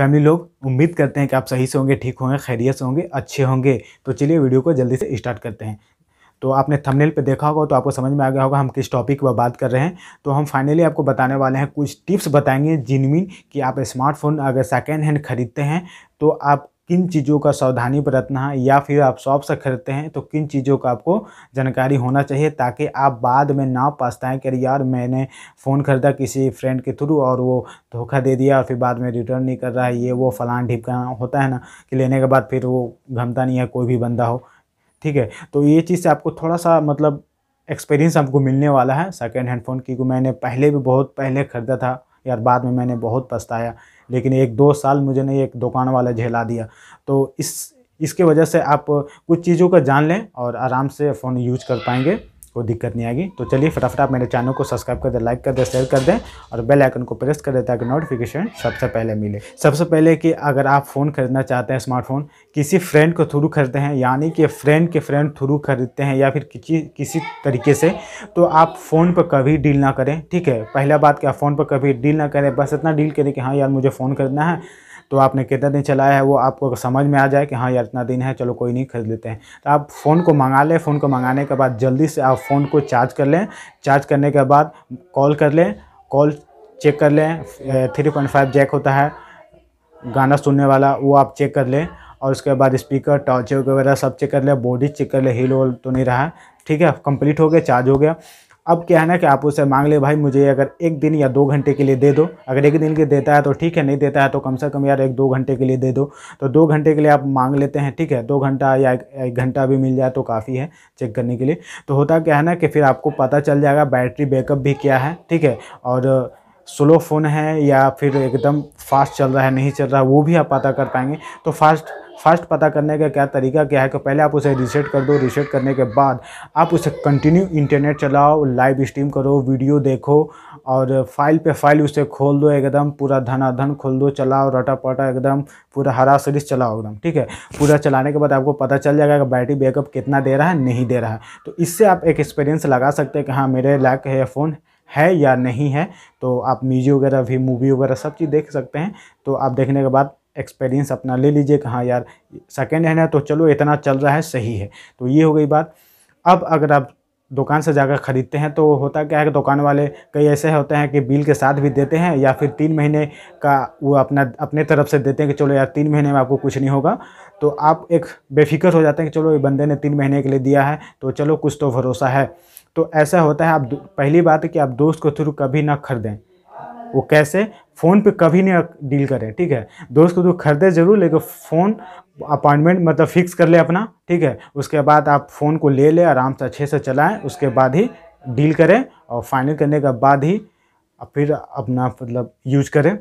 family लोग उम्मीद करते हैं कि आप सही से होंगे ठीक होंगे खैरियत से होंगे अच्छे होंगे तो चलिए वीडियो को जल्दी से स्टार्ट करते हैं तो आपने थंबनेल पे देखा होगा तो आपको समझ में आ गया होगा हम किस टॉपिक पर बात कर रहे हैं तो हम फाइनली आपको बताने वाले हैं कुछ टिप्स बताएंगे जिनमें कि आप स्मार्टफोन अगर सेकेंड हैंड खरीदते हैं तो आप किन चीज़ों का सावधानी बरतना है या फिर आप शॉप से खरीदते हैं तो किन चीज़ों का आपको जानकारी होना चाहिए ताकि आप बाद में ना पछताएं कि यार मैंने फ़ोन ख़रीदा किसी फ्रेंड के थ्रू और वो धोखा दे दिया और फिर बाद में रिटर्न नहीं कर रहा है ये वो फलान ढिपकाना होता है ना कि लेने के बाद फिर वो घमता नहीं है कोई भी बंदा हो ठीक है तो ये चीज़ से आपको थोड़ा सा मतलब एक्सपीरियंस आपको मिलने वाला है सेकेंड हैंड फ़ोन क्योंकि मैंने पहले भी बहुत पहले ख़रीदा था यार बाद में मैंने बहुत पछताया लेकिन एक दो साल मुझे नहीं एक दुकान वाला झेला दिया तो इस इसके वजह से आप कुछ चीज़ों का जान लें और आराम से फ़ोन यूज कर पाएंगे कोई दिक्कत नहीं आएगी तो चलिए फटाफट आप मेरे चैनल को सब्सक्राइब कर दें लाइक कर दें शेयर कर दें और बेल आइकन को प्रेस कर दें ताकि नोटिफिकेशन सबसे पहले मिले सबसे पहले कि अगर आप फ़ोन खरीदना चाहते हैं स्मार्टफोन किसी फ्रेंड को थ्रू खरीदते हैं यानी कि फ्रेंड के फ्रेंड थ्रू खरीदते हैं या फिर किसी किसी तरीके से तो आप फ़ोन पर कभी डील ना करें ठीक है पहला बात क्या फ़ोन पर कभी डील ना करें बस इतना डील करें कि हाँ यार मुझे फ़ोन खरीदना है तो आपने कितना दिन चलाया है वो आपको समझ में आ जाए कि हाँ यार इतना दिन है चलो कोई नहीं खरीद लेते हैं तो आप फ़ोन को मंगा लें फ़ोन को मंगाने के बाद जल्दी से आप फ़ोन को चार्ज कर लें चार्ज करने के बाद कॉल कर लें कॉल चेक कर लें थ्री पॉइंट फाइव जैक होता है गाना सुनने वाला वो आप चेक कर लें और उसके बाद स्पीकर टॉर्च वगैरह सब चेक कर लें बॉडी चेक कर लें हील तो नहीं रहा ठीक है कंप्लीट हो गया चार्ज हो गया अब क्या है ना कि आप उससे मांग ले भाई मुझे अगर एक दिन या दो घंटे के लिए दे दो अगर एक दिन के देता है तो ठीक है नहीं देता है तो कम से कम यार एक दो घंटे के लिए दे दो तो दो घंटे के लिए आप मांग लेते हैं ठीक है दो घंटा या एक घंटा भी मिल जाए तो काफ़ी है चेक करने के लिए तो होता क्या है ना कि फिर आपको पता चल जाएगा बैटरी बैकअप भी क्या है ठीक है और स्लो फ़ोन है या फिर एकदम फास्ट चल रहा है नहीं चल रहा है वो भी आप पता कर पाएंगे तो फास्ट फास्ट पता करने का क्या तरीका क्या है कि पहले आप उसे रीसेट कर दो रीसेट करने के बाद आप उसे कंटिन्यू इंटरनेट चलाओ लाइव स्ट्रीम करो वीडियो देखो और फाइल पे फाइल उसे खोल दो एकदम पूरा धनाधन खोल दो चलाओ रटा पटा एकदम पूरा हरा सीरीज चलाओ एकदम ठीक है पूरा चलाने के बाद आपको पता चल जाएगा कि बैटरी बैकअप कितना दे रहा है नहीं दे रहा है तो इससे आप एक एक्सपीरियंस लगा सकते हैं कि हाँ मेरे लैक है फ़ोन है या नहीं है तो आप म्यूजिक वगैरह भी मूवी वगैरह सब चीज़ देख सकते हैं तो आप देखने के बाद एक्सपीरियंस अपना ले लीजिए कि हाँ यार सेकेंड हैंड है तो चलो इतना चल रहा है सही है तो ये हो गई बात अब अगर आप दुकान से जाकर ख़रीदते हैं तो होता क्या है कि दुकान वाले कई ऐसे होते हैं कि बिल के साथ भी देते हैं या फिर तीन महीने का वो अपना अपने तरफ से देते हैं कि चलो यार तीन महीने में आपको कुछ नहीं होगा तो आप एक बेफिक्र हो जाते हैं कि चलो ये बंदे ने तीन महीने के लिए दिया है तो चलो कुछ तो भरोसा है तो ऐसा होता है आप पहली बात है कि आप दोस्त के थ्रू कभी ना खरीदें वो कैसे फ़ोन पे कभी नहीं डील करें ठीक है दोस्त को तो खरीदे ज़रूर लेकिन फ़ोन अपॉइंटमेंट मतलब फ़िक्स कर ले अपना ठीक है उसके बाद आप फ़ोन को ले ले आराम से अच्छे से चलाएं उसके बाद ही डील करें और फाइनल करने के बाद ही फिर अपना मतलब यूज़ करें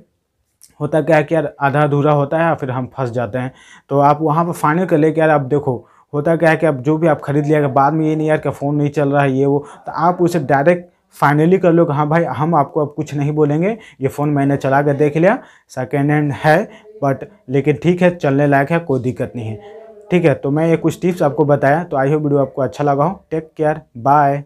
होता क्या है कि यार आधा अधूरा होता है और फिर हम फंस जाते हैं तो आप वहाँ पर फाइनल कर ले कि यार आप देखो होता क्या है कि आप जो भी आप खरीद लिया बाद में ये नहीं यार कि फ़ोन नहीं चल रहा है ये वो तो आप उसे डायरेक्ट फाइनली कर लो कि हाँ भाई हम आपको अब कुछ नहीं बोलेंगे ये फ़ोन मैंने चला कर देख लिया सेकेंड हैंड है बट लेकिन ठीक है चलने लायक है कोई दिक्कत नहीं है ठीक है तो मैं ये कुछ टिप्स आपको बताया तो आई हो वीडियो आपको अच्छा लगा हो टेक केयर बाय